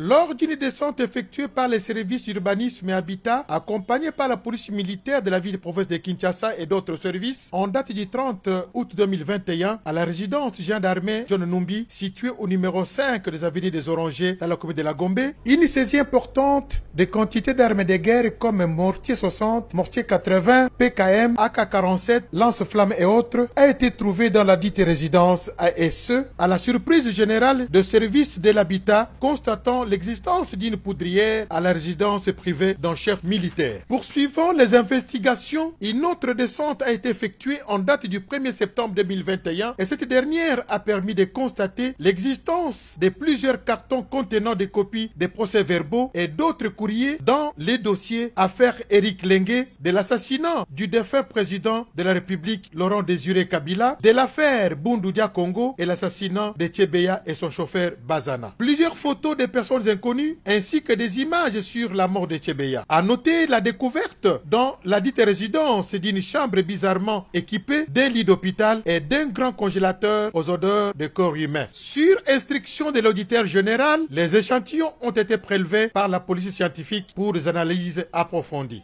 Lors d'une descente effectuée par les services urbanisme et habitat, accompagnée par la police militaire de la ville-province de Kinshasa et d'autres services, en date du 30 août 2021, à la résidence gendarmerie John Numbi, située au numéro 5 des avenues des Orangers, dans la commune de la Gombe, une saisie importante des quantités d'armes de guerre comme mortier 60, mortier 80, PKM, AK-47, lance-flammes et autres, a été trouvée dans la dite résidence ASE, à la surprise générale de services de l'habitat, constatant l'existence d'une poudrière à la résidence privée d'un chef militaire. Poursuivant les investigations, une autre descente a été effectuée en date du 1er septembre 2021 et cette dernière a permis de constater l'existence de plusieurs cartons contenant des copies des procès-verbaux et d'autres courriers dans les dossiers affaire Eric Lenguet de l'assassinat du défunt président de la République Laurent Désiré Kabila, de l'affaire Bundudia Congo et l'assassinat de Chebeya et son chauffeur Bazana photos des personnes inconnues ainsi que des images sur la mort de Chebeya. A noter la découverte dans la dite résidence d'une chambre bizarrement équipée d'un lit d'hôpital et d'un grand congélateur aux odeurs de corps humains. Sur instruction de l'auditeur général, les échantillons ont été prélevés par la police scientifique pour des analyses approfondies.